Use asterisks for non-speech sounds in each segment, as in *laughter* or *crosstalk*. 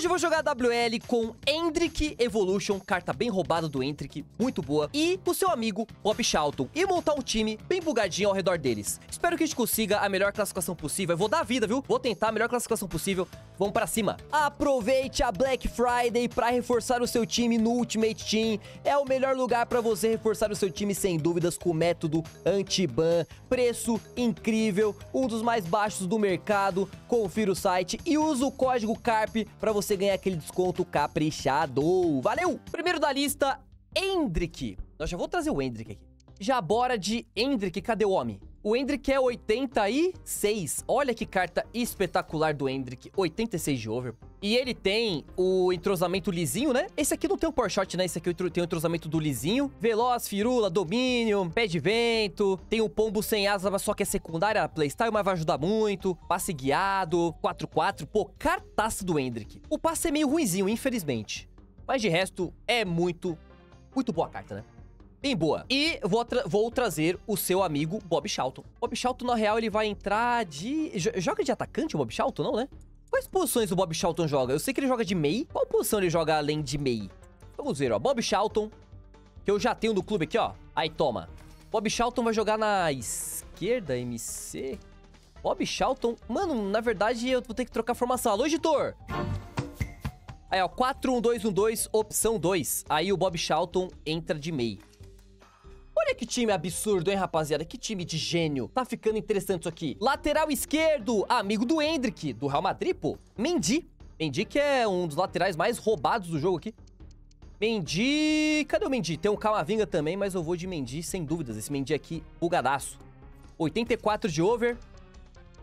Hoje eu vou jogar WL com Hendrick Evolution, carta bem roubada do Hendrick, muito boa, e o seu amigo Bob Charlton, e montar um time bem bugadinho ao redor deles. Espero que a gente consiga a melhor classificação possível, eu vou dar a vida, viu? Vou tentar a melhor classificação possível, vamos pra cima. Aproveite a Black Friday pra reforçar o seu time no Ultimate Team, é o melhor lugar pra você reforçar o seu time sem dúvidas com o método anti-ban, preço incrível, um dos mais baixos do mercado, confira o site e usa o código CARP pra você você ganha aquele desconto caprichado. Valeu! Primeiro da lista, Hendrick. nós já vou trazer o Hendrick aqui. Já bora de Hendrick, cadê o homem? O Hendrick é 86. Olha que carta espetacular do Hendrick. 86 de over. E ele tem o entrosamento lisinho, né? Esse aqui não tem o um power shot, né? Esse aqui é tem o entrosamento do lisinho. Veloz, firula, domínio, pé de vento. Tem o pombo sem asa, mas só que é secundária playstyle, mas vai ajudar muito. Passe guiado, 4-4. Pô, cartaça do Hendrick. O passe é meio ruizinho, infelizmente. Mas de resto, é muito, muito boa carta, né? bem boa. E vou, tra vou trazer o seu amigo Bob Shelton. Bob Shelton, na real, ele vai entrar de... Joga de atacante o Bob Shelton, não, né? Quais posições o Bob Shelton joga? Eu sei que ele joga de mei Qual posição ele joga além de mei Vamos ver, ó. Bob Shelton, que eu já tenho no clube aqui, ó. Aí, toma. Bob Shelton vai jogar na esquerda, MC. Bob Shelton... Mano, na verdade, eu vou ter que trocar a formação. Alô, editor! Aí, ó, 4-1-2-1-2, opção 2. Aí o Bob Shelton entra de mei que time absurdo, hein, rapaziada? Que time de gênio. Tá ficando interessante isso aqui. Lateral esquerdo, amigo do Hendrick, do Real Madrid, pô. Mendy. Mendy que é um dos laterais mais roubados do jogo aqui. Mendy... Cadê o Mendy? Tem um vinga também, mas eu vou de Mendy, sem dúvidas. Esse Mendy aqui, bugadaço. 84 de over.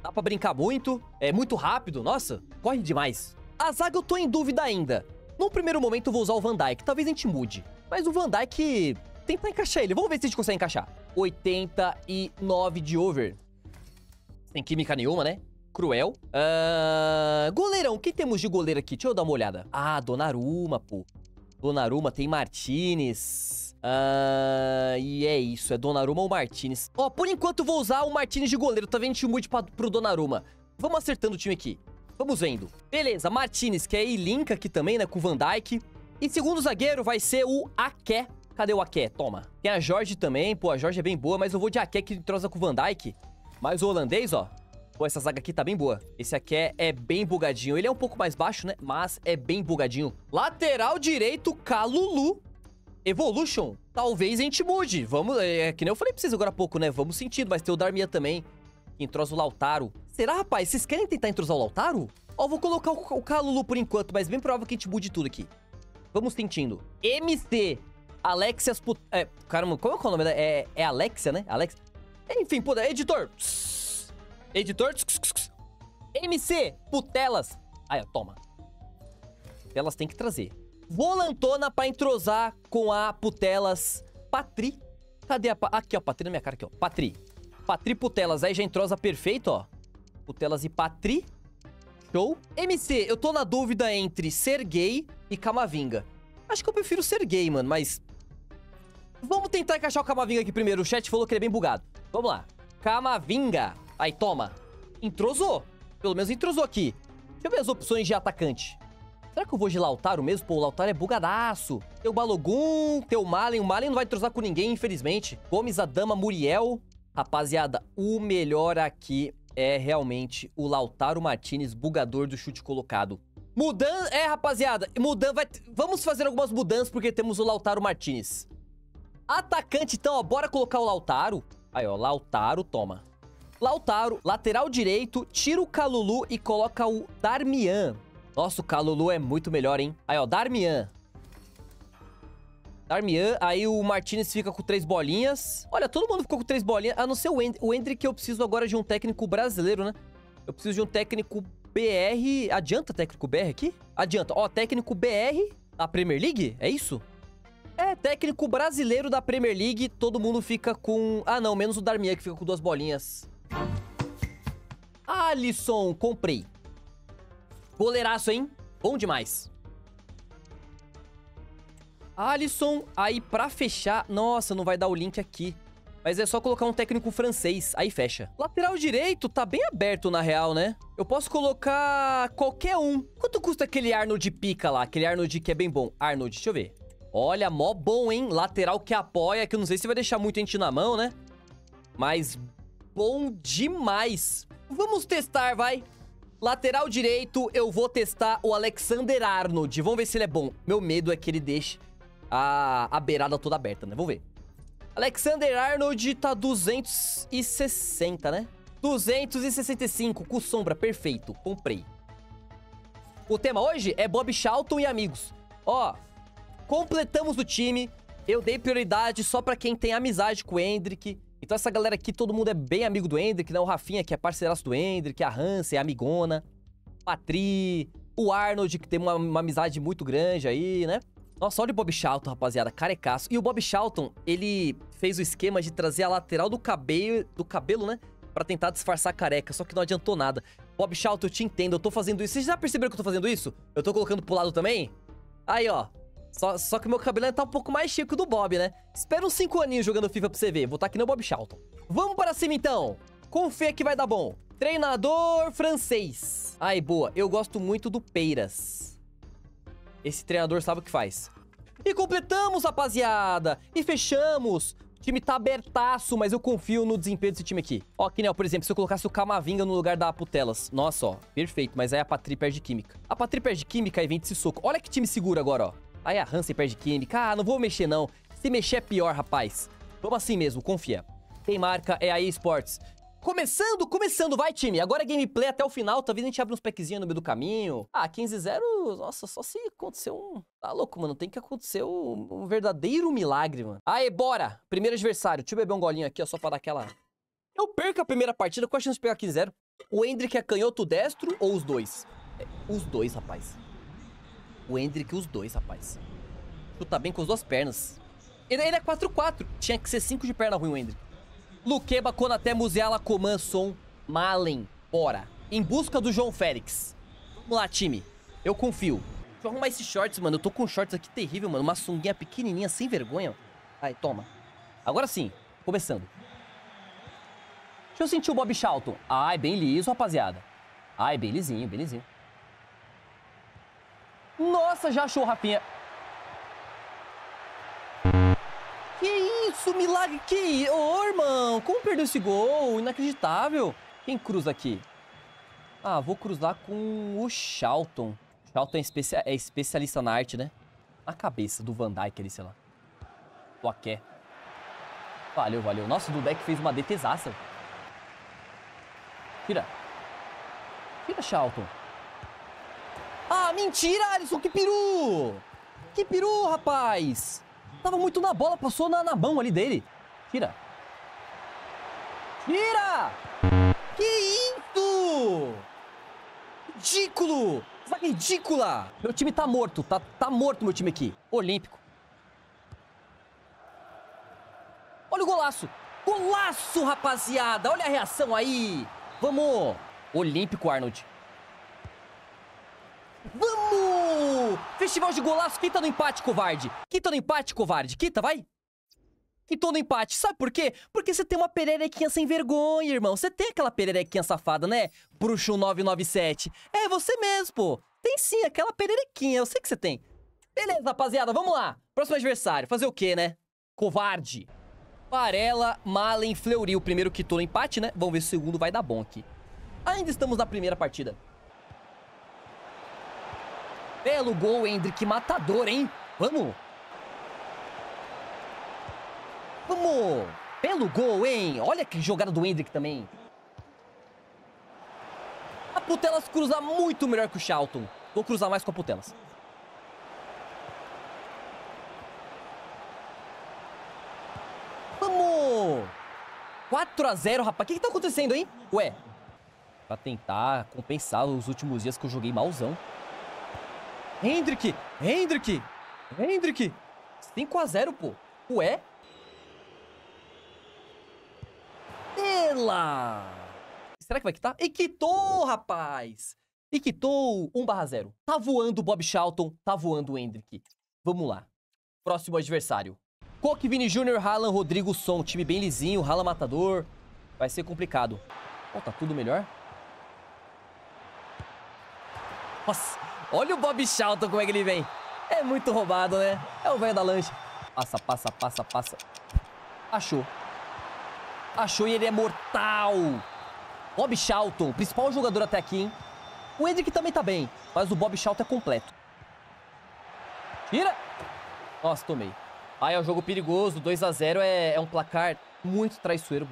Dá pra brincar muito. É muito rápido, nossa. Corre demais. A zaga eu tô em dúvida ainda. Num primeiro momento eu vou usar o Van Dijk. Talvez a gente mude. Mas o Van Dijk tentar encaixar ele. Vamos ver se a gente consegue encaixar. 89 de over. Sem química nenhuma, né? Cruel. Uh, goleirão, o que temos de goleiro aqui? Deixa eu dar uma olhada. Ah, Donnarumma, pô. Donnarumma, tem Martinez. Uh, e é isso, é Donnarumma ou Martinez. Ó, oh, por enquanto vou usar o Martinez de goleiro. tá a gente mude pra, pro Donnarumma. Vamos acertando o time aqui. Vamos vendo. Beleza, Martinez, que é Linka aqui também, né? Com o Van Dyke. E segundo zagueiro vai ser o Aké, Cadê o Aké? Toma. Tem a Jorge também. Pô, a Jorge é bem boa, mas eu vou de Aké que entrosa com o Van Dyke. Mas o holandês, ó. Pô, essa zaga aqui tá bem boa. Esse Aké é bem bugadinho. Ele é um pouco mais baixo, né? Mas é bem bugadinho. Lateral direito, Calulu. Evolution. Talvez a gente mude. Vamos... É, é que nem eu falei pra vocês agora há pouco, né? Vamos sentido, mas tem o Darmia também. Que entrosa o Lautaro. Será, rapaz? Vocês querem tentar entrosar o Lautaro? Ó, vou colocar o, o Calulu por enquanto, mas bem provável que a gente mude tudo aqui. Vamos sentindo. MC Alexia Sput... É, caramba, como é, é o nome dela? É, é Alexia, né? Alexia. Enfim, puta, editor. editor. MC Putelas. Aí, ó, toma. Putelas tem que trazer. Volantona pra entrosar com a Putelas Patri. Cadê a... Pa... Aqui, ó, Patri na minha cara, aqui, ó. Patri. Patri Putelas. Aí já entrosa perfeito, ó. Putelas e Patri. Show. MC, eu tô na dúvida entre ser gay e Camavinga. Acho que eu prefiro ser gay, mano, mas Vamos tentar encaixar o Camavinga aqui primeiro. O chat falou que ele é bem bugado. Vamos lá. Camavinga. Aí, toma. Entrosou. Pelo menos entrosou aqui. Deixa eu ver as opções de atacante. Será que eu vou de Lautaro mesmo? Pô, o Lautaro é bugadaço. Tem o Balogun, tem o Malen. O Malen não vai entrosar com ninguém, infelizmente. Gomes, Adama, Muriel. Rapaziada, o melhor aqui é realmente o Lautaro Martinez, bugador do chute colocado. Mudança... É, rapaziada, Mudan Vai... Vamos fazer algumas mudanças porque temos o Lautaro Martinez. Atacante, então, ó, bora colocar o Lautaro. Aí, ó, Lautaro, toma. Lautaro, lateral direito, tira o Calulu e coloca o Darmian. Nossa, o Calulu é muito melhor, hein? Aí, ó, Darmian. Darmian, aí o Martinez fica com três bolinhas. Olha, todo mundo ficou com três bolinhas, a não ser o Hendrick. O Hendrick eu preciso agora de um técnico brasileiro, né? Eu preciso de um técnico BR... Adianta técnico BR aqui? Adianta. Ó, técnico BR da Premier League? É isso? É, técnico brasileiro da Premier League, todo mundo fica com... Ah não, menos o Darmian que fica com duas bolinhas. Alisson, comprei. Goleiraço, hein? Bom demais. Alisson, aí pra fechar... Nossa, não vai dar o link aqui. Mas é só colocar um técnico francês, aí fecha. Lateral direito tá bem aberto na real, né? Eu posso colocar qualquer um. Quanto custa aquele Arnold pica lá? Aquele Arnold que é bem bom. Arnold, deixa eu ver. Olha, mó bom, hein? Lateral que apoia, que eu não sei se vai deixar muito a gente na mão, né? Mas bom demais. Vamos testar, vai. Lateral direito, eu vou testar o Alexander Arnold. Vamos ver se ele é bom. Meu medo é que ele deixe a, a beirada toda aberta, né? Vamos ver. Alexander Arnold tá 260, né? 265, com sombra, perfeito. Comprei. O tema hoje é Bob Shelton e amigos. Ó, Completamos o time. Eu dei prioridade só pra quem tem amizade com o Hendrick. Então essa galera aqui, todo mundo é bem amigo do Hendrick, né? O Rafinha, que é parceiraço do Hendrick, a Hansen, é amigona. Patri, o Arnold, que tem uma, uma, amizade muito grande aí, né? Nossa, olha o Bob Charlton, rapaziada, carecaço. E o Bob Charlton, ele fez o esquema de trazer a lateral do cabelo, do cabelo, né? Pra tentar disfarçar a careca, só que não adiantou nada. Bob Charlton, eu te entendo, eu tô fazendo isso. Vocês já perceberam que eu tô fazendo isso? Eu tô colocando pro lado também? Aí, ó, só, só que meu cabelo tá um pouco mais chique do Bob, né? Espera uns 5 aninhos jogando FIFA pra você ver. Vou estar tá aqui no Bob Charlton. Vamos para cima, então. Confia que vai dar bom. Treinador francês. Ai, boa. Eu gosto muito do Peiras. Esse treinador sabe o que faz. E completamos, rapaziada. E fechamos. O time tá abertaço, mas eu confio no desempenho desse time aqui. Ó, que né, por exemplo, se eu colocasse o Camavinga no lugar da Putelas. Nossa, ó, perfeito. Mas aí a Patri perde química. A Patri perde química e vem desse soco. Olha que time seguro agora, ó. Aí a Hansen perde química. Ah, não vou mexer não. Se mexer é pior, rapaz. Vamos assim mesmo, confia. Tem marca, é a eSports. Começando, começando, vai time. Agora é gameplay até o final, talvez a gente abra uns packzinhos no meio do caminho. Ah, 15-0, nossa, só se acontecer um... Tá louco, mano, tem que acontecer um, um verdadeiro milagre, mano. Aê, bora! Primeiro adversário, deixa eu beber um golinho aqui, ó, só pra dar aquela... Eu perco a primeira partida, qual a chance de pegar 15-0? O Hendrick é canhoto destro ou os dois? É, os dois, rapaz. O Hendrick os dois, rapaz. Chuta bem com as duas pernas. Ele, ele é 4-4. Tinha que ser 5 de perna ruim o Hendrick. Luqueba, Konaté, Muziala, Coman, Malen. Bora. Em busca do João Félix. Vamos lá, time. Eu confio. Deixa eu arrumar esses shorts, mano. Eu tô com shorts aqui terrível, mano. Uma sunguinha pequenininha, sem vergonha. Aí, toma. Agora sim. Começando. Deixa eu sentir o Bob Charlton. Ai, bem liso, rapaziada. Ai, bem lisinho, bem lisinho. Nossa, já achou o Rafinha. Que isso, milagre. Que... Ô, oh, irmão, como perdeu esse gol? Inacreditável. Quem cruza aqui? Ah, vou cruzar com o Charlton. Charlton é, especi... é especialista na arte, né? Na cabeça do Van Dijk ali, sei lá. Do Aké. Valeu, valeu. Nossa, o Dudek fez uma detesaça. Tira. Tira, Charlton. Ah, mentira, Alisson, que peru! Que peru, rapaz! Tava muito na bola, passou na, na mão ali dele. Tira. Tira! Que isso! Ridículo! Zaga ridícula! Meu time tá morto, tá, tá morto meu time aqui. Olímpico. Olha o golaço! Golaço, rapaziada! Olha a reação aí! Vamos! Olímpico, Arnold. Vamos! Festival de golaço, quita no empate, covarde. Quita no empate, covarde. Quita, vai. Quitou no empate. Sabe por quê? Porque você tem uma pererequinha sem vergonha, irmão. Você tem aquela pererequinha safada, né? Bruxo 997. É você mesmo, pô. Tem sim, aquela pererequinha. Eu sei que você tem. Beleza, rapaziada. Vamos lá. Próximo adversário. Fazer o quê, né? Covarde. Varela, Malen, Fleury. O primeiro quitou no empate, né? Vamos ver se o segundo vai dar bom aqui. Ainda estamos na primeira partida. Belo gol, Hendrick. Matador, hein? Vamos! Vamos! Belo gol, hein? Olha que jogada do Hendrick também. A Putelas cruza muito melhor que o Charlton. Vou cruzar mais com a Putelas. Vamos! 4 a 0 rapaz. O que, que tá acontecendo, hein? Ué. Pra tentar compensar os últimos dias que eu joguei malzão. Hendrick, Hendrick, Hendrick. 5 a 0, pô. Ué? Pela! Será que vai quitar? E quitou, rapaz! E quitou 1 barra 0. Tá voando o Bob Charlton, tá voando o Hendrick. Vamos lá. Próximo adversário. Coque, Vini Jr, Haaland, Rodrigo, Son. Time bem lisinho, rala matador. Vai ser complicado. Oh, tá tudo melhor. Nossa, Olha o Bob Shelton como é que ele vem. É muito roubado, né? É o velho da lanche. Passa, passa, passa, passa. Achou. Achou e ele é mortal. Bob Shelton, principal jogador até aqui, hein? O Hendrick também tá bem, mas o Bob Shelton é completo. Tira. Nossa, tomei. Aí é um jogo perigoso. 2 a 0 é, é um placar muito traiçoeiro.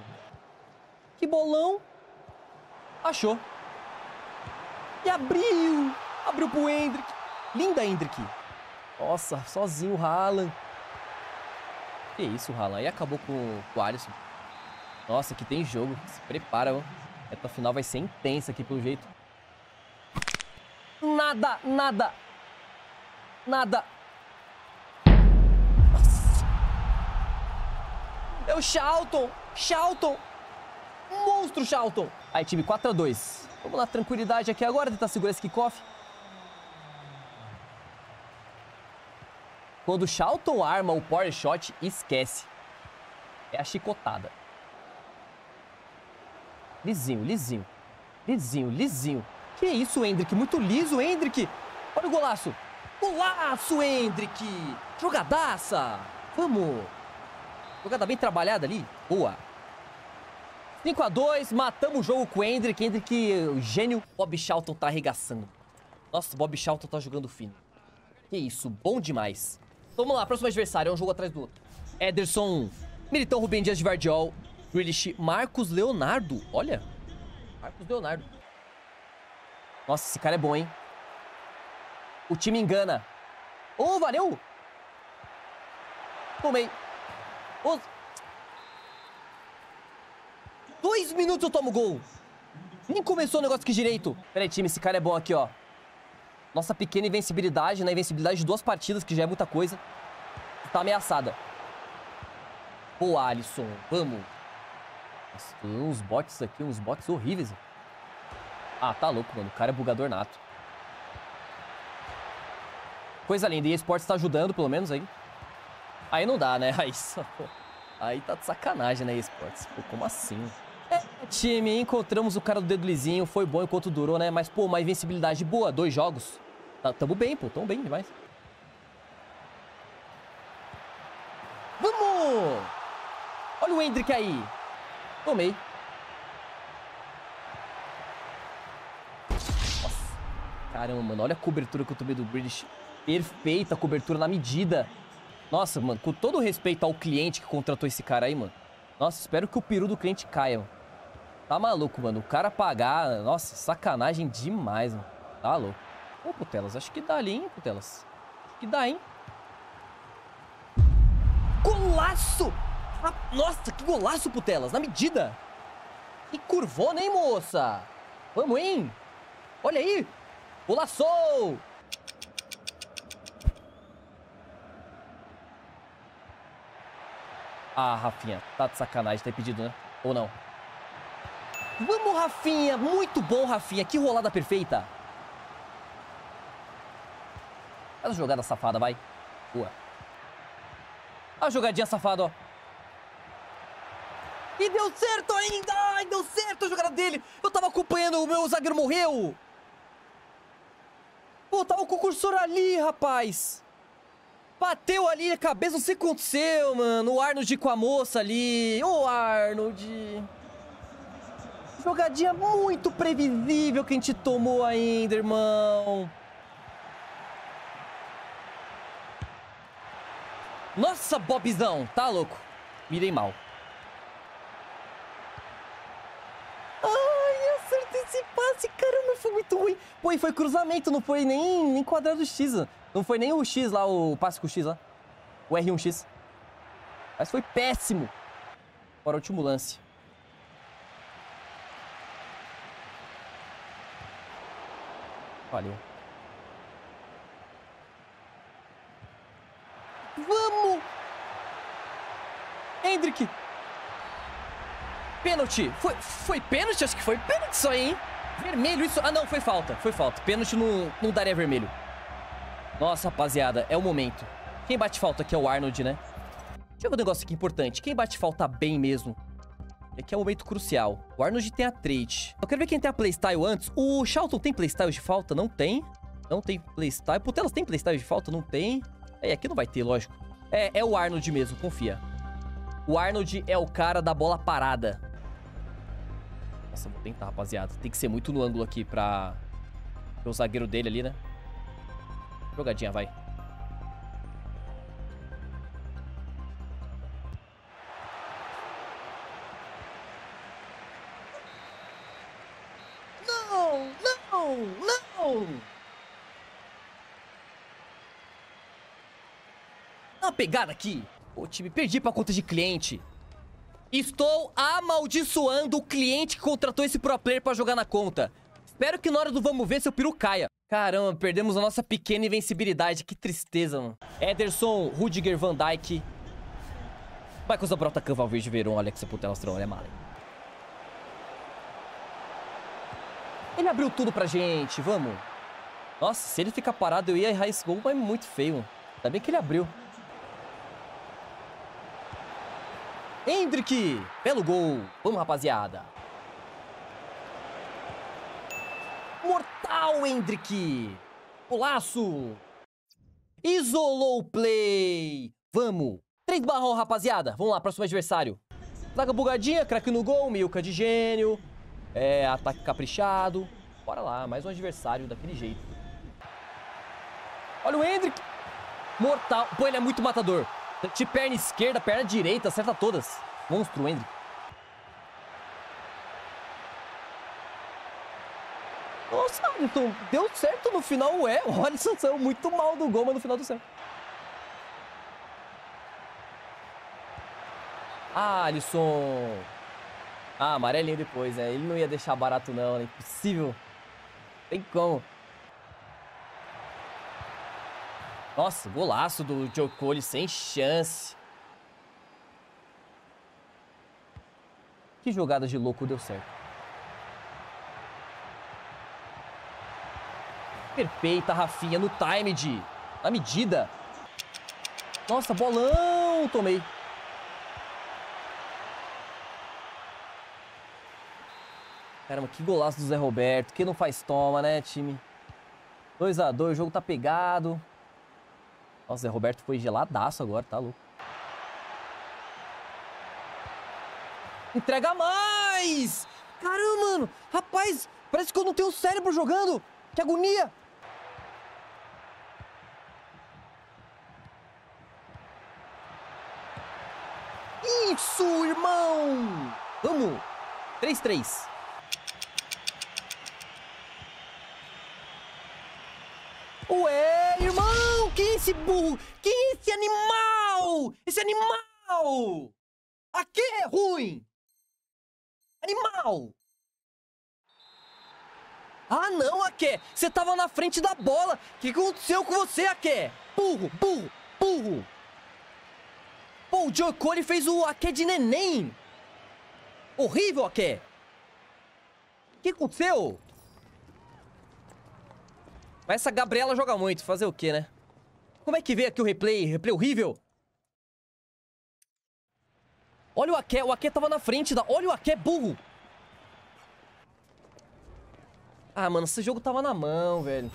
Que bolão. Achou. E abriu. Abriu pro Hendrick. Linda, Hendrick. Nossa, sozinho o Haaland. Que isso, o Haaland. Aí acabou com, com o Alisson. Nossa, que tem jogo. Se prepara, mano. Reta final vai ser intensa aqui, pelo jeito. Nada, nada. Nada. Nossa. É o Charlton. Charlton. Monstro, Charlton. Aí, time, 4x2. Vamos lá, tranquilidade aqui agora. Tentar segurar esse kickoff. Quando o Charlton arma o power shot, esquece. É a chicotada. Lisinho, lisinho. Lisinho, lisinho. Que isso, Hendrick? Muito liso, Hendrick. Olha o golaço. Golaço, Hendrick. Jogadaça. Vamos. Jogada bem trabalhada ali. Boa. 5 a 2 matamos o jogo com o Hendrick. Hendrick, o gênio. Bob Charlton tá arregaçando. Nossa, o Bob Charlton tá jogando fino. Que isso, bom demais. Vamos lá, próximo adversário, é um jogo atrás do outro. Ederson Militão Rubem Dias de Vardiol, Grealish, Marcos Leonardo, olha. Marcos Leonardo. Nossa, esse cara é bom, hein? O time engana. oh, valeu! Tomei. Dois minutos eu tomo gol. Nem começou o negócio aqui direito. Peraí, time, esse cara é bom aqui, ó. Nossa pequena invencibilidade, né? Invencibilidade de duas partidas, que já é muita coisa. Tá ameaçada. Pô, Alisson. Vamos. Nossa, uns bots aqui, uns bots horríveis. Ah, tá louco, mano. O cara é bugador nato. Coisa linda. E a Esportes tá ajudando, pelo menos, aí. Aí não dá, né? *laughs* Aí, só... aí tá de sacanagem, né, Esportes? Pô, como assim? É, time, encontramos o cara do dedo lisinho. Foi bom enquanto durou, né? Mas, pô, uma invencibilidade boa. Dois jogos. Tá, tamo bem, pô. Tamo bem demais. Vamos! Olha o Hendrick aí. Tomei. Nossa. Caramba, mano. Olha a cobertura que eu tomei do British. Perfeita cobertura na medida. Nossa, mano. Com todo respeito ao cliente que contratou esse cara aí, mano. Nossa, espero que o peru do cliente caia, Tá maluco, mano. O cara pagar... Nossa, sacanagem demais, mano. Tá louco. Ô, Putelas, acho que dá ali, hein, Putelas? Acho que dá, hein? Golaço! Ah, nossa, que golaço, Putelas, na medida! E curvou, né, moça? Vamos, hein? Olha aí! Golaço! Ah, Rafinha, tá de sacanagem ter tá pedido, né? Ou não? Vamos, Rafinha! Muito bom, Rafinha! Que rolada perfeita! Faz a jogada safada, vai. Boa. A jogadinha safada, ó. E deu certo ainda! Ai, deu certo a jogada dele! Eu tava acompanhando, o meu zagueiro morreu! Pô, tava com o cursor ali, rapaz! Bateu ali a cabeça, não sei o que aconteceu, mano. O Arnold com a moça ali. Ô, Arnold! Jogadinha muito previsível que a gente tomou ainda, irmão. Nossa, Bobzão. Tá louco. Mirei mal. Ai, acertei esse passe. Caramba, foi muito ruim. Pô, e foi cruzamento. Não foi nem, nem quadrado X. Não foi nem o X lá, o passe com o X lá. O R1X. Mas foi péssimo. Para o último lance. Valeu. Hendrick. Pênalti. Foi, foi pênalti? Acho que foi pênalti isso aí, hein? Vermelho isso. Ah, não, foi falta. Foi falta. Pênalti não, não daria vermelho. Nossa, rapaziada, é o momento. Quem bate falta aqui é o Arnold, né? Deixa eu ver um negócio aqui importante. Quem bate falta bem mesmo Aqui é, é o um momento crucial. O Arnold tem a trade. Eu quero ver quem tem a playstyle antes. O Charlton tem playstyle de falta? Não tem. Não tem playstyle. Putelas tem playstyle de falta? Não tem. É, aqui não vai ter, lógico. É, é o Arnold mesmo, confia. O Arnold é o cara da bola parada. Nossa, vou tentar, rapaziada. Tem que ser muito no ângulo aqui pra... O zagueiro dele ali, né? Jogadinha, vai. Não! Não! Não! Dá uma pegada aqui! O time perdi pra conta de cliente. Estou amaldiçoando o cliente que contratou esse pro player pra jogar na conta. Espero que na hora do vamos ver seu peru caia. Caramba, perdemos a nossa pequena invencibilidade. Que tristeza, mano. Ederson, Rudiger, Van Dijk. o Zabrota, Can, Valverde, Verón, Alexa Putela, Astrão, olha mal. Ele abriu tudo pra gente, vamos. Nossa, se ele ficar parado, eu ia errar esse gol, mas muito feio. Ainda bem que ele abriu. Hendrick, pelo gol. Vamos, rapaziada. Mortal, Hendrick. laço, Isolou o play. Vamos. Três barrão, rapaziada. Vamos lá, próximo adversário. Zaga bugadinha, craque no gol, Milka de gênio. É, ataque caprichado. Bora lá, mais um adversário daquele jeito. Olha o Hendrick. Mortal. Pô, ele é muito matador. De perna esquerda, perna direita, acerta todas. Monstro, Hendrick. Nossa, então deu certo no final o O Alisson saiu muito mal do gol, mas no final do certo. Ah, Alisson. Ah, amarelinho depois, né? Ele não ia deixar barato não, é impossível. Tem como. Nossa, golaço do Cole sem chance. Que jogada de louco deu certo. Perfeita, Rafinha, no time de... Na medida. Nossa, bolão! Tomei. Caramba, que golaço do Zé Roberto. Quem não faz toma, né, time? 2x2, o jogo tá pegado. Nossa, o Roberto foi geladaço agora, tá louco. Entrega mais! Caramba, mano! Rapaz, parece que eu não tenho cérebro jogando! Que agonia! Isso, irmão! Vamos! 3-3. esse burro? Quem é esse animal? Esse animal! Aqui é ruim! Animal! Ah não, Aké! Você tava na frente da bola! O que aconteceu com você, Aké? Burro, burro, burro! Pô, o Joe fez o Aké de neném! Horrível, Aké! O que aconteceu? Mas essa Gabriela joga muito, fazer o quê, né? Como é que vê aqui o replay? Replay horrível. Olha o Aké. O Aké tava na frente da... Olha o Aké, burro. Ah, mano, esse jogo tava na mão, velho.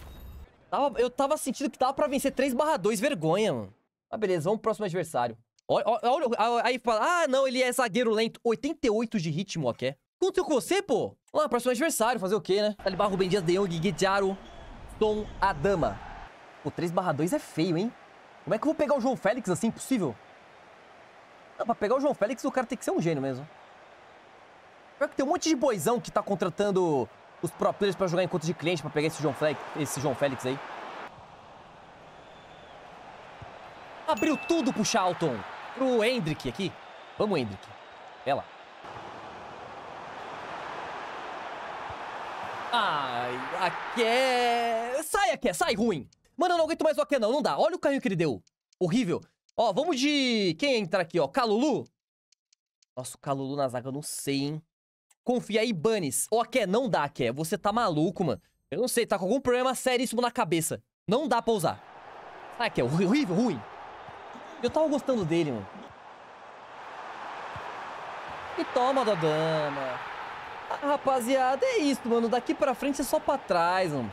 Tava, eu tava sentindo que tava pra vencer 3 barra 2. Vergonha, mano. ah, beleza, vamos pro próximo adversário. Olha, olha, olha, aí fala... Ah, não, ele é zagueiro lento. 88 de ritmo, o Aké. Aconteceu com você, pô? Vamos lá, próximo adversário. Fazer o quê, né? Talibar, Rubem Dias, De Jong, Guidiaro, Tom, Adama. O 3 barra 2 é feio, hein? Como é que eu vou pegar o João Félix assim? Impossível. Não, pra pegar o João Félix, o cara tem que ser um gênio mesmo. Pior que tem um monte de boizão que tá contratando os pro players pra jogar em conta de cliente pra pegar esse João, Félix, esse João Félix aí. Abriu tudo pro Charlton. Pro Hendrick aqui. Vamos, Hendrick. Ela. Ai, aqui é... Sai aqui, é. sai ruim. Mano, eu não aguento mais o Aké, não. Não dá. Olha o carrinho que ele deu. Horrível. Ó, vamos de... Quem entra aqui, ó? Calulu? Nossa, o Calulu na zaga eu não sei, hein? Confia aí, bunnies o Aké, não dá, Aké. Você tá maluco, mano. Eu não sei, tá com algum problema seríssimo na cabeça. Não dá pra usar. Ah, Aké, horrível, ruim. Eu tava gostando dele, mano. E toma, Dodama. Ah, rapaziada, é isso, mano. Daqui pra frente é só pra trás, mano.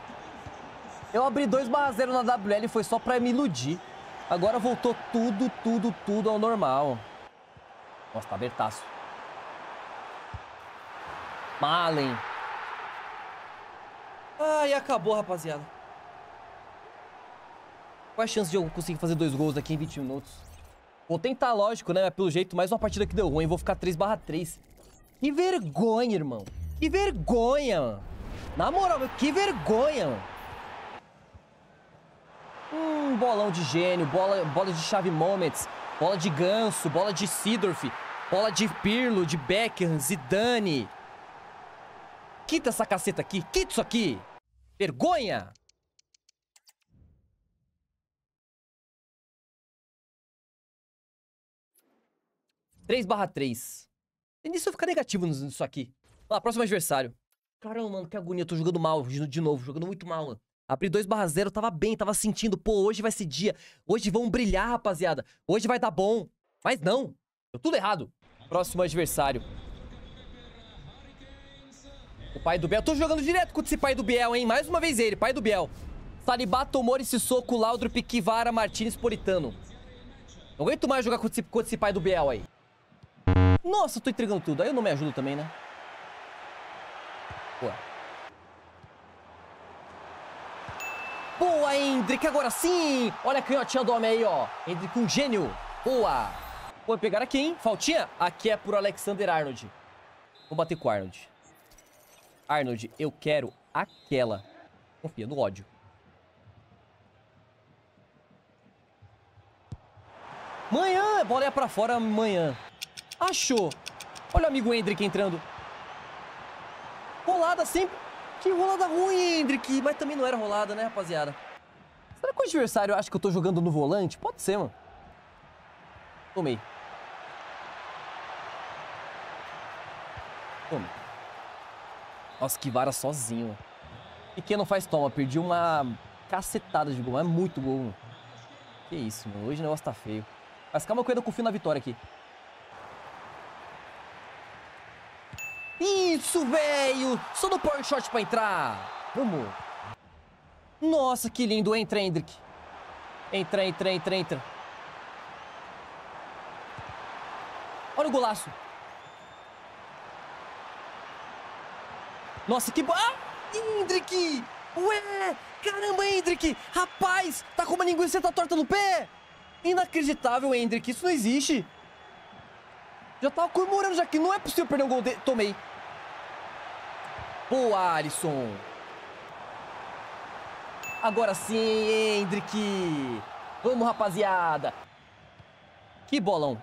Eu abri 2 0 na WL e foi só pra me iludir. Agora voltou tudo, tudo, tudo ao normal. Nossa, tá abertaço. Malen. Ah, e acabou, rapaziada. Qual é a chance de eu conseguir fazer dois gols aqui em 20 minutos? Vou tentar, lógico, né? Pelo jeito, mais uma partida que deu ruim. Vou ficar 3 3. Que vergonha, irmão. Que vergonha, mano. Na moral, que vergonha, mano. Um bolão de gênio, bola, bola de chave moments, bola de ganso, bola de Sidorf, bola de Pirlo, de Beckham, Zidane. Quita essa caceta aqui, quita isso aqui. Vergonha! Três barra três. Início fica negativo nisso aqui. Lá, próximo adversário. Caramba, mano, que agonia. Eu tô jogando mal de novo, jogando muito mal, mano. Abri 2 barra 0, tava bem, tava sentindo. Pô, hoje vai ser dia. Hoje vão brilhar, rapaziada. Hoje vai dar bom. Mas não. Deu tudo errado. Próximo adversário. O pai do Biel. Tô jogando direto com esse pai do Biel, hein? Mais uma vez ele, pai do Biel. Salibá, Tomori, Sissoko, Laudrup, Kivara, Martins, Politano. Não aguento mais jogar com esse, esse pai do Biel aí. Nossa, tô entregando tudo. Aí eu não me ajudo também, né? Ué. Boa, Hendrick, agora sim! Olha a canhotinha do homem aí, ó. Hendrick, um gênio. Boa! Vou pegar aqui, hein? Faltinha? Aqui é por Alexander Arnold. Vou bater com o Arnold. Arnold, eu quero aquela. Confia no ódio. Manhã! Bola é pra fora, manhã. Achou. Olha o amigo Hendrick entrando. Rolada sempre. Que rolada ruim, Hendrick. Mas também não era rolada, né, rapaziada? Será que o adversário acha que eu tô jogando no volante? Pode ser, mano. Tomei. Toma. Nossa, que vara sozinho. Pequeno faz toma. Perdi uma cacetada de gol. É muito gol. Mano. Que isso, mano. Hoje o negócio tá feio. Mas calma que eu ainda confio na vitória aqui. Isso, veio! Só no power shot pra entrar. Vamos. Nossa, que lindo. Entra, Hendrick. Entra, entra, entra, entra. Olha o golaço. Nossa, que... Ah! Hendrick! Ué! Caramba, Hendrick! Rapaz, tá com uma linguiça tá torta no pé! Inacreditável, Hendrick. Isso não existe. Já tava tá comemorando já que não é possível perder um gol dele. Tomei. Boa, Alisson. Agora sim, Hendrick. Vamos, rapaziada. Que bolão.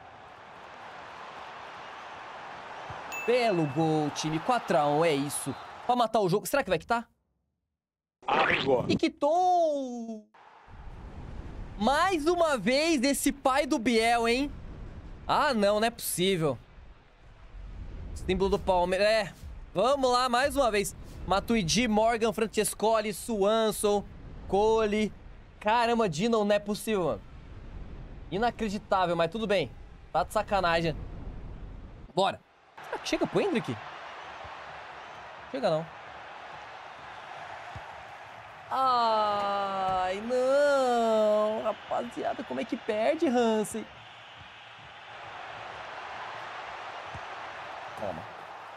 Belo gol, time. 4x1, é isso. Pra matar o jogo. Será que vai quitar? E E quitou! Mais uma vez esse pai do Biel, hein? Ah, não, não é possível. Símbolo do Palmeiras. É, Vamos lá, mais uma vez. Matuidi, Morgan, Francescoli, Swanson, Cole. Caramba, Dino, não é possível, mano. Inacreditável, mas tudo bem. Tá de sacanagem. Bora. Ah, chega pro Hendrick? Chega não. Ai, não. Rapaziada, como é que perde, Hansen?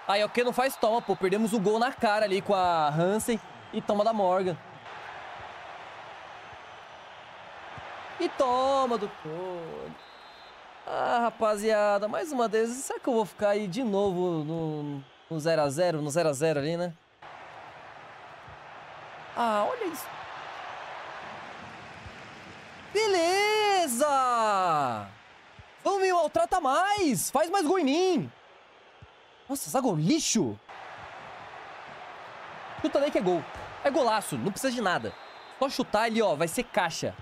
Aí é o que não faz, toma, pô. Perdemos o gol na cara ali com a Hansen e toma da Morgan. E toma do Cole. Ah, rapaziada, mais uma vez. Será que eu vou ficar aí de novo no 0x0, no 0x0 ali, né? Ah, olha isso. Beleza! Vamos me maltrata mais! Faz mais gol em mim! Nossa, zaga é lixo. Chuta daí que é gol. É golaço, não precisa de nada. Só chutar ali, ó, vai ser caixa.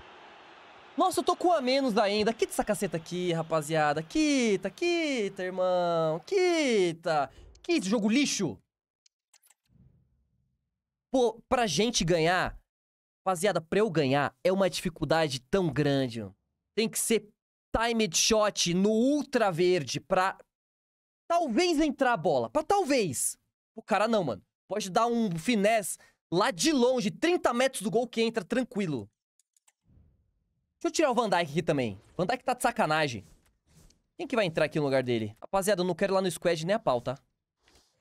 Nossa, eu tô com a menos ainda. Quita essa caceta aqui, rapaziada. Quita, quita, irmão. Quita. Quita, jogo lixo. Pô, pra gente ganhar... Rapaziada, pra eu ganhar é uma dificuldade tão grande. Tem que ser timed shot no ultra verde pra talvez entrar a bola. Pra talvez. O cara não, mano. Pode dar um finesse lá de longe, 30 metros do gol que entra tranquilo. Deixa eu tirar o Van Dyke aqui também. Van Dyke tá de sacanagem. Quem que vai entrar aqui no lugar dele? Rapaziada, eu não quero ir lá no squad nem a pau, tá?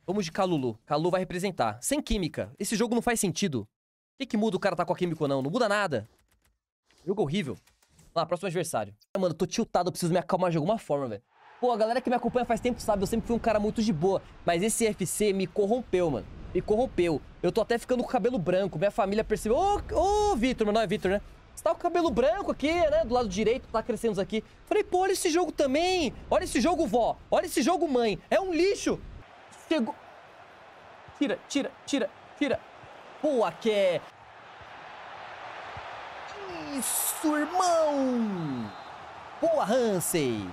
Vamos de Calulu. Calulu vai representar. Sem química. Esse jogo não faz sentido. O que, que muda o cara tá com a química ou não? Não muda nada. Jogo horrível. Vamos lá, próximo adversário. Ah, mano, eu tô tiltado. Eu preciso me acalmar de alguma forma, velho. Pô, a galera que me acompanha faz tempo sabe, eu sempre fui um cara muito de boa. Mas esse UFC me corrompeu, mano. Me corrompeu. Eu tô até ficando com o cabelo branco. Minha família percebeu. Ô, oh, oh, Vitor, mas não é Vitor, né? Você tá com o cabelo branco aqui, né? Do lado direito, tá crescendo aqui. Falei, pô, olha esse jogo também. Olha esse jogo, vó. Olha esse jogo, mãe. É um lixo. Chegou. Tira, tira, tira, tira. Boa, que é. Isso, irmão! Boa, Hansen!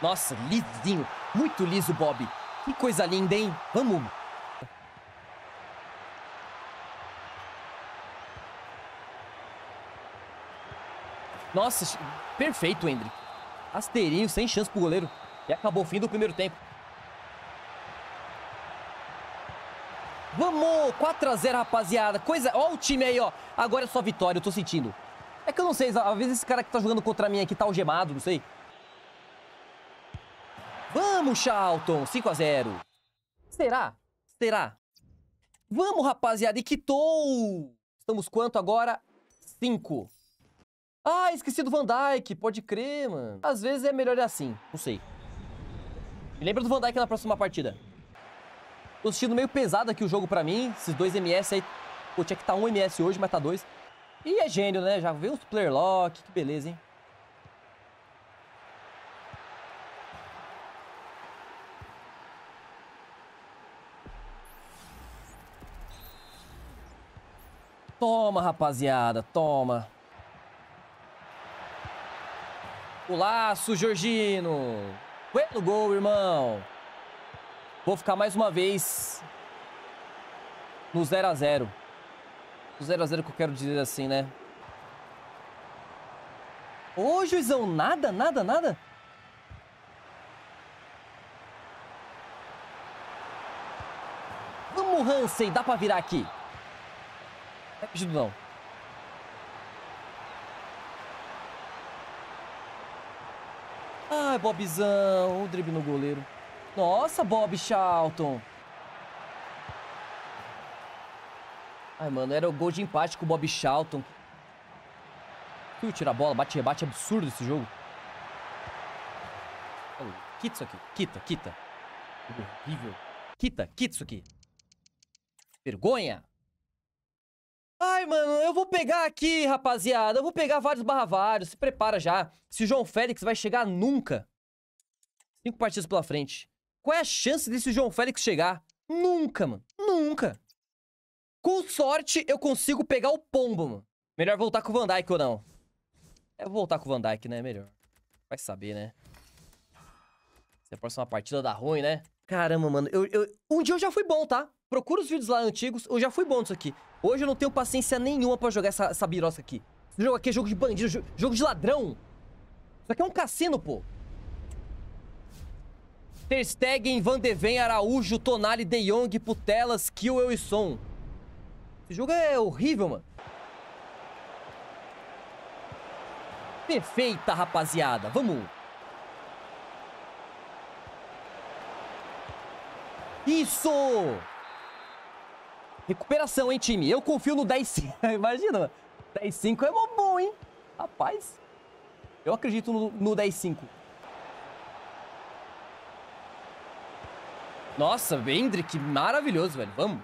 Nossa, lisinho. Muito liso, Bob. Que coisa linda, hein? Vamos. Nossa, perfeito, Hendrick. Rasteirinho, sem chance pro goleiro. E acabou o fim do primeiro tempo. Vamos! 4x0, rapaziada. Coisa... Ó o time aí, ó. Agora é só vitória, eu tô sentindo. É que eu não sei, às vezes esse cara que tá jogando contra mim aqui tá algemado, não sei. Vamos, Charlton! 5 a 0 Será? Será? Vamos, rapaziada! E quitou! Estamos quanto agora? 5. Ah, esqueci do Van Dyke. Pode crer, mano. Às vezes é melhor assim. Não sei. Me lembra do Van Dyke na próxima partida. Tô assistindo meio pesado aqui o jogo pra mim. Esses dois MS aí. Pô, tinha que tá um MS hoje, mas tá dois. E é gênio, né? Já veio os player lock. Que beleza, hein? Toma, rapaziada, toma. O laço, Jorginho. Pelo gol, irmão. Vou ficar mais uma vez no 0x0. O 0x0 que eu quero dizer assim, né? Ô, juizão, nada, nada, nada? Vamos, Hansen, dá pra virar aqui. É pedido não. Ai, Bobzão. O drible no goleiro. Nossa, Bob Charlton. Ai, mano, era o gol de empate com o Bob Charlton. Fui tira a bola, bate rebate, absurdo esse jogo. Quita isso aqui, quita, quita. Horrível. Quita, quita isso aqui. Vergonha! Ai, mano, eu vou pegar aqui, rapaziada. Eu vou pegar vários barra vários. Se prepara já. Se o João Félix vai chegar nunca. Cinco partidas pela frente. Qual é a chance desse João Félix chegar? Nunca, mano. Nunca. Com sorte, eu consigo pegar o pombo, mano. Melhor voltar com o Van Dyke ou não. É voltar com o Van Dyke, né? Melhor. Vai saber, né? Se a próxima partida dá ruim, né? Caramba, mano. Eu, eu... Um dia eu já fui bom, tá? Procura os vídeos lá antigos, eu já fui bom nisso aqui. Hoje eu não tenho paciência nenhuma pra jogar essa, essa birosca aqui. Esse jogo aqui é jogo de bandido, jogo de ladrão. Isso aqui é um cassino, pô. Ter Stegen, Van de Ven, Araújo, Tonali, De Jong, Putelas, Kill, eu e Son. Esse jogo é horrível, mano. Perfeita, rapaziada. Vamos. Isso! Recuperação, hein, time? Eu confio no 10-5. *laughs* Imagina, 10-5 é bom, hein? Rapaz, eu acredito no, no 10-5. Nossa, Vendrick, maravilhoso, velho. Vamos.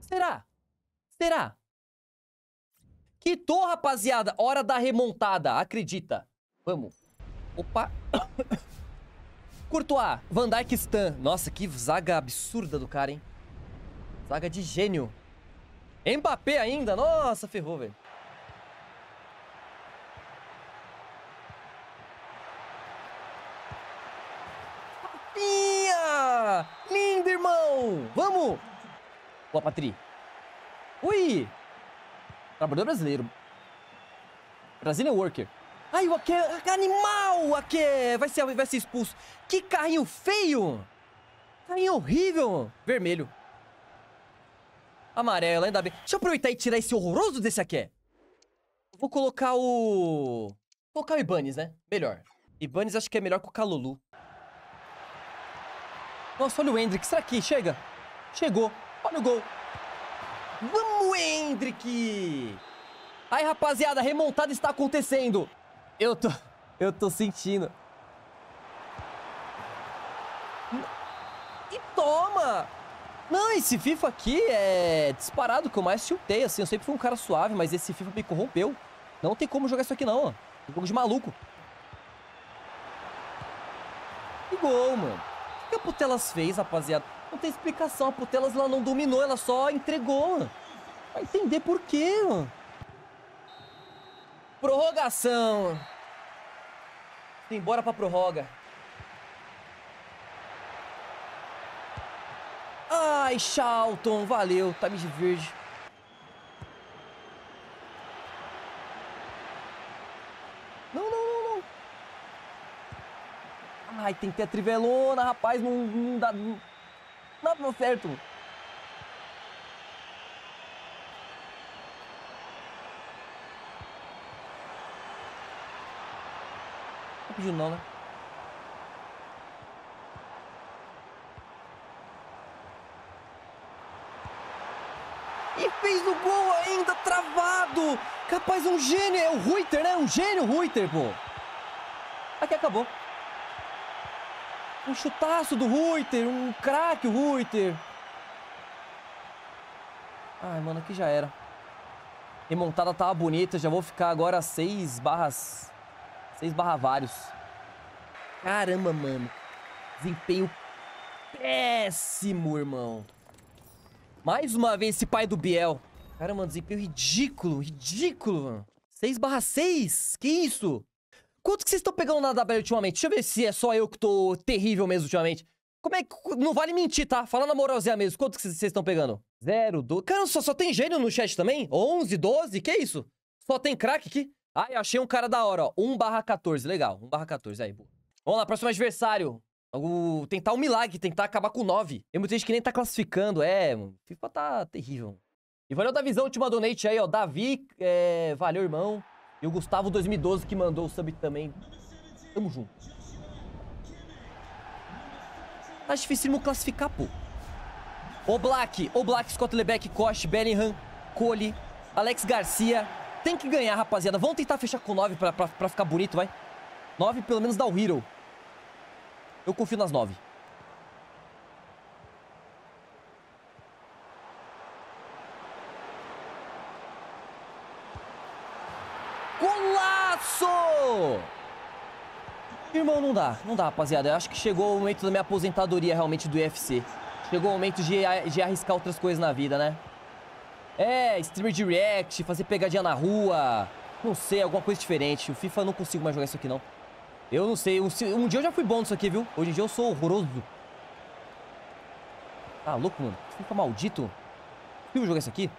Será? Será? Quitou, rapaziada. Hora da remontada, acredita. Vamos. Opa. *coughs* Courtois, Van Dijk Stan. Nossa, que zaga absurda do cara, hein? Zaga de gênio. Mbappé ainda. Nossa, ferrou, velho. Papinha! Lindo, irmão! Vamos! Boa, Patri. Ui! Trabalhador brasileiro. Brasilian Worker. Ai, o Ake... Animal, o Ake! Vai ser, vai ser expulso. Que carrinho feio! Carrinho horrível! Vermelho. Amarelo, ainda bem. Deixa eu aproveitar e tirar esse horroroso desse aqui. Vou colocar o... Vou colocar o Ibanez, né? Melhor. Ibanez acho que é melhor que o Calulu. Nossa, olha o Hendrick. Será que chega? Chegou. Olha o gol. Vamos, Hendrick! Aí, rapaziada, a remontada está acontecendo. Eu tô... Eu tô sentindo. E toma! Não, esse FIFA aqui é disparado que eu mais tiltei, assim. Eu sempre fui um cara suave, mas esse FIFA me corrompeu. Não tem como jogar isso aqui, não, ó. Um jogo de maluco. Que gol, mano. O que a Putelas fez, rapaziada? Não tem explicação. A Putelas, ela não dominou, ela só entregou, mano. Vai entender por quê, mano. Prorrogação. Embora pra prorroga. Ai, Charlton. Valeu. Time tá de verde. Não, não, não, não. Ai, tem que ter a trivelona, rapaz. Não, não dá... Não dá pra certo. Não pediu não, né? fez o gol ainda, travado. Capaz, um gênio. É o Ruiter, né? um gênio Ruiter, pô. Aqui acabou. Um chutaço do Ruiter, um craque o Ruiter. Ai, mano, aqui já era. Remontada tava bonita, já vou ficar agora 6 barras... 6 barra vários. Caramba, mano. Desempenho péssimo, irmão. Mais uma vez esse pai do Biel. Cara, mano, desempenho ridículo, ridículo, mano. 6 6? Que isso? Quanto que vocês estão pegando na W ultimamente? Deixa eu ver se é só eu que tô terrível mesmo ultimamente. Como é que... Não vale mentir, tá? Fala na moralzinha mesmo. Quanto que vocês estão pegando? 0, 2... Do... Cara, só, só tem gênio no chat também? 11, 12? Que isso? Só tem craque aqui? Ah, eu achei um cara da hora, ó. 1 14. Legal. 1 14. Aí, boa. Vamos lá, próximo adversário. O, tentar um milagre, tentar acabar com 9. Tem muita gente que nem tá classificando. É, mano. FIFA tá terrível. E valeu da visão, última donate aí, ó. Davi, é, valeu, irmão. E o Gustavo 2012 que mandou o sub também. Tamo junto. Tá dificílimo classificar, pô. O Black, o Black, Scott Lebeck, Koch, Bellingham, Cole, Alex Garcia. Tem que ganhar, rapaziada. Vamos tentar fechar com 9 pra, pra, pra ficar bonito, vai. 9 pelo menos dá o Hero. Eu confio nas nove. Golaço! Irmão, não dá, não dá, rapaziada. Eu acho que chegou o momento da minha aposentadoria realmente do UFC. Chegou o momento de, de arriscar outras coisas na vida, né? É, streamer de react, fazer pegadinha na rua. Não sei, alguma coisa diferente. O FIFA não consigo mais jogar isso aqui, não. Eu não sei. Um, um, dia eu já fui bom nisso aqui, viu? Hoje em dia eu sou horroroso. Tá louco, mano? Fica maldito. Que jogo é aqui?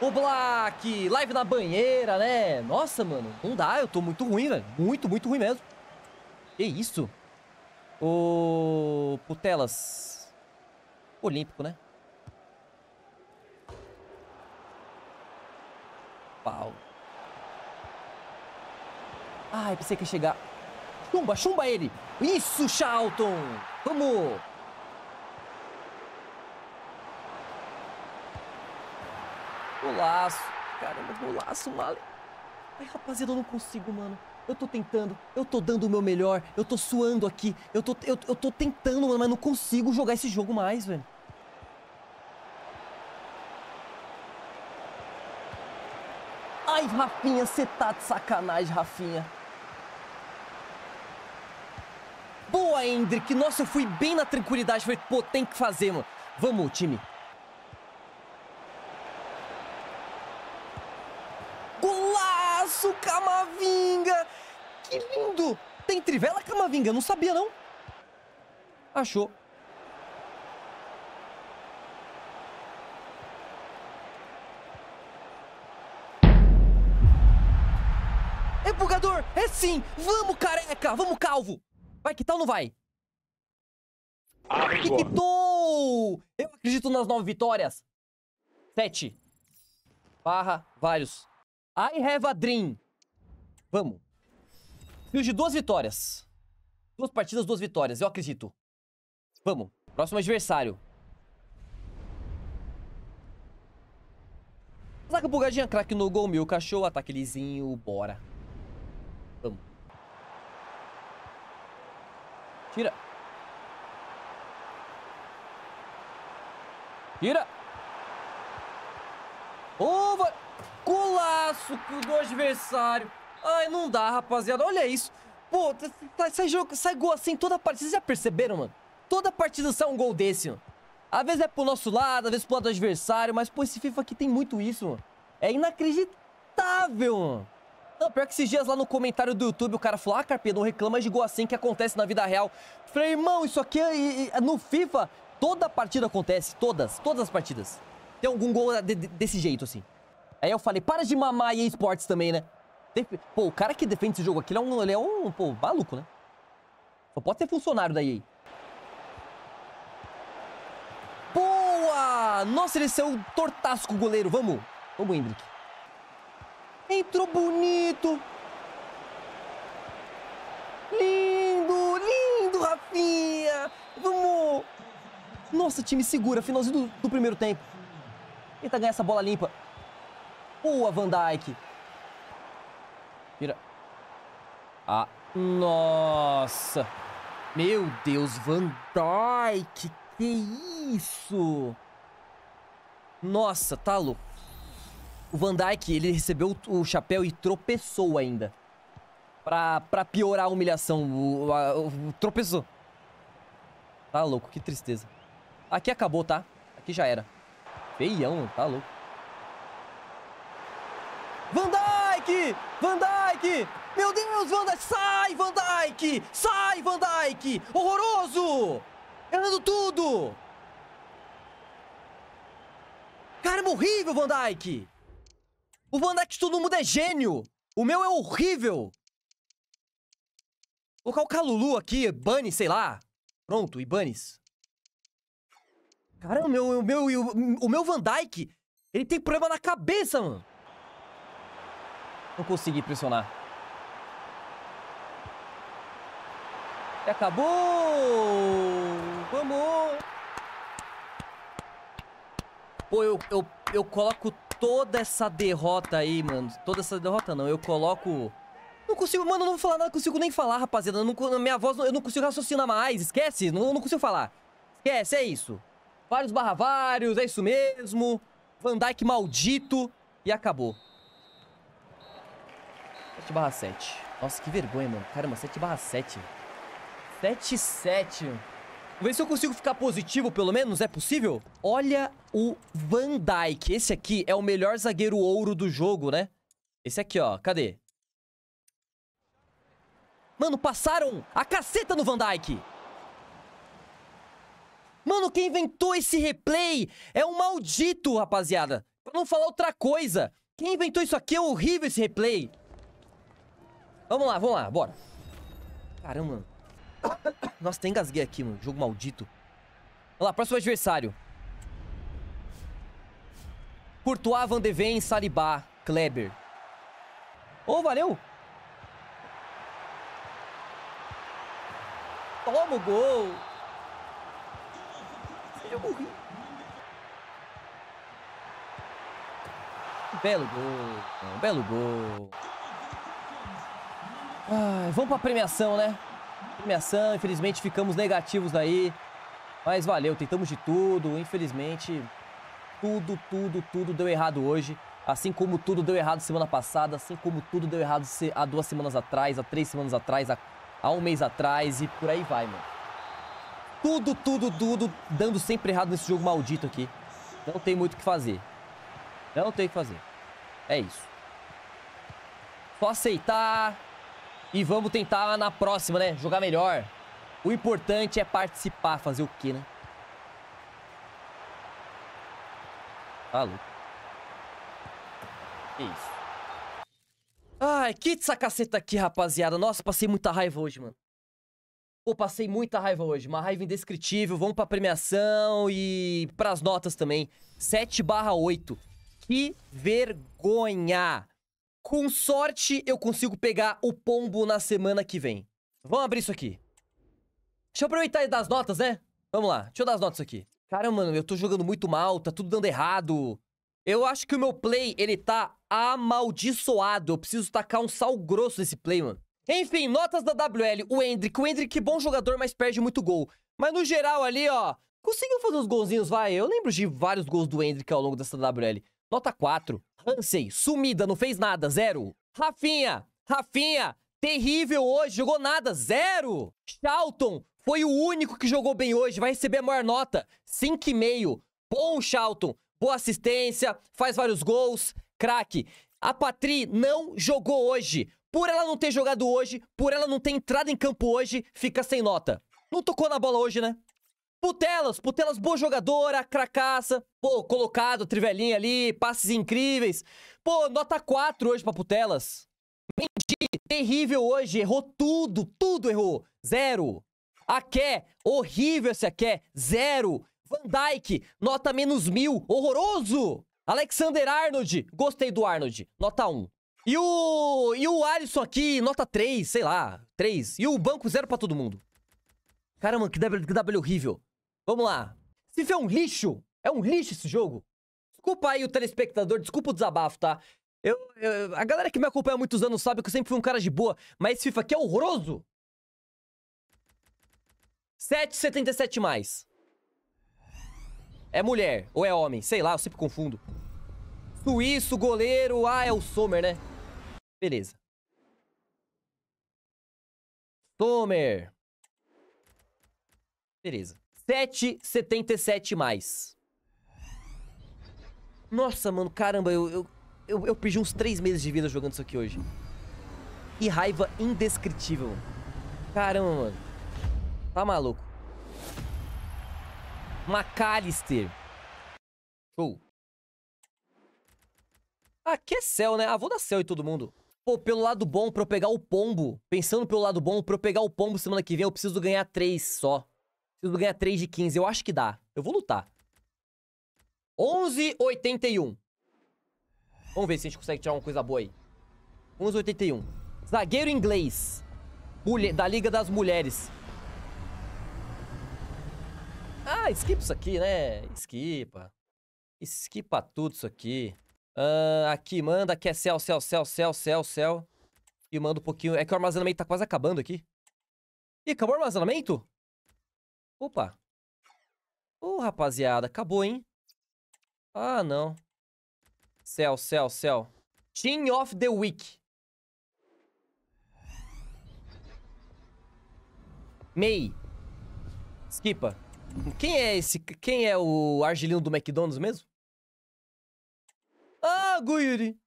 O Black! Live na banheira, né? Nossa, mano. Não dá. Eu tô muito ruim, velho. Muito, muito ruim mesmo. Que isso? Ô... Putelas. Olímpico, né? Ai, pensei que ia chegar. Chumba, chumba ele. Isso, Charlton. Vamos. Golaço. Caramba, golaço, mal. Ai, rapaziada, eu não consigo, mano. Eu tô tentando, eu tô dando o meu melhor, eu tô suando aqui, eu tô, eu, eu tô tentando, mano, mas não consigo jogar esse jogo mais, velho. Ai, Rafinha, você tá de sacanagem, Rafinha. Boa, Hendrick. Nossa, eu fui bem na tranquilidade. Falei, pô, tem que fazer, mano. Vamos, time. Golaço, Camavinga. Que lindo. Tem trivela, Camavinga? Não sabia, não. Achou. bugador. é sim! Vamos, careca! Vamos, calvo! Vai que tal não vai? Ah, que quitou! Eu acredito nas nove vitórias. Sete. Barra, vários. I have a dream. Vamos. Preciso de duas vitórias. Duas partidas, duas vitórias. Eu acredito. Vamos. Próximo adversário. Zaga bugadinha, craque no gol, meu cachorro, ataque lisinho, bora. Tira. Tira. Ova. Golaço do adversário. Ai, não dá, rapaziada. Olha isso. Pô, tá, tá, sai, jogo, sai gol assim toda partida. Vocês já perceberam, mano? Toda partida sai um gol desse, mano. Às vezes é pro nosso lado, às vezes pro lado do adversário. Mas, pô, esse FIFA aqui tem muito isso, mano. É inacreditável, mano. Não, pior que esses dias lá no comentário do YouTube o cara falou: Ah, Carpe, não reclama de gol assim que acontece na vida real. Eu falei, irmão, isso aqui é, é, no FIFA toda partida acontece, todas, todas as partidas. Tem algum gol de, de, desse jeito, assim. Aí eu falei: Para de mamar e esportes também, né? Pô, o cara que defende esse jogo aqui, ele é um, ele é um pô, maluco, né? Só pode ser funcionário da EA. Boa! Nossa, ele saiu tortasco o goleiro. Vamos, vamos, Hendrick. Entrou bonito. Lindo, lindo, Rafinha. Vamos. Nossa, time segura. Finalzinho do, do primeiro tempo. Tenta tá ganhar essa bola limpa. Boa, Van Dijk. Vira. Ah, nossa. Meu Deus, Van Dijk. Que isso? Nossa, tá louco. O Van Dyke ele recebeu o chapéu e tropeçou ainda. Pra, pra piorar a humilhação. O, a, o, tropeçou. Tá louco, que tristeza. Aqui acabou, tá? Aqui já era. Feião, tá louco. Van Dyke, Van Dyke, Meu Deus, Van Dyke Sai, Van Dyke Sai, Van Dyke Horroroso! Errando tudo! é horrível, Van Dyke. O Bandex todo mundo é gênio. O meu é horrível. Vou colocar o Calulu aqui, Bunny, sei lá. Pronto, e Bunnies. Caramba, o meu, o meu, o meu Van Dyke, ele tem problema na cabeça, mano. Não consegui pressionar. E acabou! Vamos! Pô, eu, eu, eu coloco toda essa derrota aí, mano. Toda essa derrota não, eu coloco... Não consigo, mano, eu não vou falar nada, não consigo nem falar, rapaziada. Eu não, minha voz, eu não consigo raciocinar mais, esquece, não, não consigo falar. Esquece, é isso. Vários barra vários, é isso mesmo. Van Dyke maldito. E acabou. 7 barra 7. Nossa, que vergonha, mano. Caramba, 7 barra 7. 7 7. Vê se eu consigo ficar positivo, pelo menos. É possível? Olha o Van Dijk. Esse aqui é o melhor zagueiro ouro do jogo, né? Esse aqui, ó. Cadê? Mano, passaram a caceta no Van Dijk. Mano, quem inventou esse replay é um maldito, rapaziada. Pra não falar outra coisa. Quem inventou isso aqui é horrível esse replay. Vamos lá, vamos lá, bora. Caramba, mano. Nossa, tem gasguei aqui, mano. Jogo maldito. Vamos lá, próximo adversário. Courtois, Van de Ven, Saliba, Kleber. Ô, oh, valeu! Toma o gol! Eu morri. Belo gol, belo gol. Ai, vamos pra premiação, né? premiação, infelizmente ficamos negativos daí. Mas valeu, tentamos de tudo. Infelizmente, tudo, tudo, tudo deu errado hoje. Assim como tudo deu errado semana passada, assim como tudo deu errado há duas semanas atrás, há três semanas atrás, há um mês atrás e por aí vai, mano. Tudo, tudo, tudo dando sempre errado nesse jogo maldito aqui. Não tem muito o que fazer. Não tem o que fazer. É isso. Só aceitar, e vamos tentar na próxima, né? Jogar melhor. O importante é participar. Fazer o quê, né? Alô? Tá que isso. Ai, que sacaceta aqui, rapaziada. Nossa, passei muita raiva hoje, mano. Pô, passei muita raiva hoje. Uma raiva indescritível. Vamos pra premiação e pras notas também. 7 barra 8. Que vergonha. Com sorte, eu consigo pegar o pombo na semana que vem. Vamos abrir isso aqui. Deixa eu aproveitar e dar as notas, né? Vamos lá, deixa eu dar as notas aqui. Cara, mano, eu tô jogando muito mal, tá tudo dando errado. Eu acho que o meu play, ele tá amaldiçoado. Eu preciso tacar um sal grosso nesse play, mano. Enfim, notas da WL. O Hendrick. O Hendrick, bom jogador, mas perde muito gol. Mas no geral ali, ó, conseguiu fazer uns golzinhos, vai. Eu lembro de vários gols do Hendrick ao longo dessa WL. Nota 4. Ansei sumida, não fez nada, zero. Rafinha, Rafinha, terrível hoje, jogou nada, zero. Charlton, foi o único que jogou bem hoje, vai receber a maior nota, 5,5. Bom, Charlton, boa assistência, faz vários gols, craque. A Patri não jogou hoje. Por ela não ter jogado hoje, por ela não ter entrado em campo hoje, fica sem nota. Não tocou na bola hoje, né? Putelas, Putelas, boa jogadora, cracaça, pô, colocado, trivelinha ali, passes incríveis. Pô, nota 4 hoje pra Putelas. Menti, terrível hoje, errou tudo, tudo errou. Zero. Aké, horrível esse Aké, zero. Van Dyke, nota menos mil, horroroso. Alexander Arnold, gostei do Arnold, nota 1. E o, e o Alisson aqui, nota 3, sei lá, 3. E o banco zero pra todo mundo. Caramba, que W, que w horrível. Vamos lá. FIFA é um lixo. É um lixo esse jogo. Desculpa aí o telespectador, desculpa o desabafo, tá? Eu, eu, a galera que me acompanha há muitos anos sabe que eu sempre fui um cara de boa, mas esse FIFA aqui é horroroso. 7,77 mais. É mulher ou é homem, sei lá, eu sempre confundo. Suíço, goleiro, ah, é o Sommer, né? Beleza. Sommer. Beleza. 7,77 mais. Nossa, mano, caramba, eu, eu, eu, eu perdi uns 3 meses de vida jogando isso aqui hoje. E raiva indescritível. Caramba, mano. Tá maluco. McAllister. Show. Aqui é céu, né? Ah, vou dar céu em todo mundo. Pô, pelo lado bom, pra eu pegar o pombo. Pensando pelo lado bom, pra eu pegar o pombo semana que vem, eu preciso ganhar três só. Se tu ganhar 3 de 15, eu acho que dá. Eu vou lutar. 11,81. Vamos ver se a gente consegue tirar uma coisa boa aí. 11,81. Zagueiro inglês. Mulher, da Liga das Mulheres. Ah, esquipa isso aqui, né? Esquipa. Esquipa tudo isso aqui. Ah, aqui manda, aqui é céu, céu, céu, céu, céu, céu. E manda um pouquinho. É que o armazenamento tá quase acabando aqui. Ih, acabou o armazenamento? Opa. Ô, oh, rapaziada, acabou, hein? Ah, não. Céu, céu, céu. Team of the Week. Mei. Skipa. Quem é esse? Quem é o argelino do McDonald's mesmo? Ah, Guri.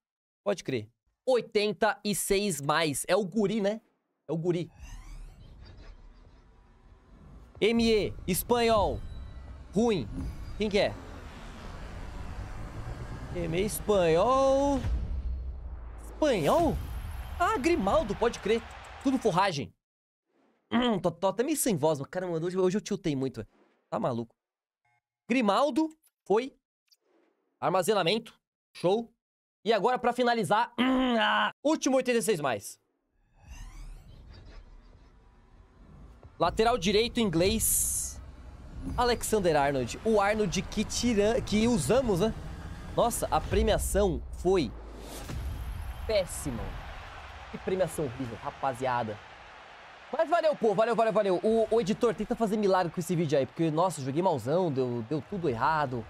Pode crer. 86 mais. É o guri, né? É o guri. ME, espanhol. Ruim. Quem que é? ME, espanhol. Espanhol? Ah, Grimaldo, pode crer. Tudo forragem. Hum, tô, tô até meio sem voz, mas caramba, hoje, hoje eu tiltei muito. Tá maluco. Grimaldo foi. Armazenamento. Show. E agora, pra finalizar... Hum, ah, último 86+. mais. Lateral direito inglês. Alexander Arnold. O Arnold que, tiram, que usamos, né? Nossa, a premiação foi péssima. Que premiação horrível, rapaziada. Mas valeu, pô. Valeu, valeu, valeu. O, o, editor tenta fazer milagre com esse vídeo aí. Porque, nossa, joguei malzão. Deu, deu tudo errado.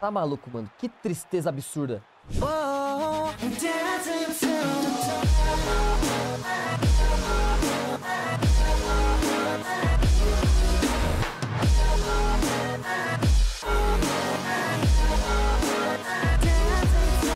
Tá maluco, mano. Que tristeza absurda. Oh, oh, oh.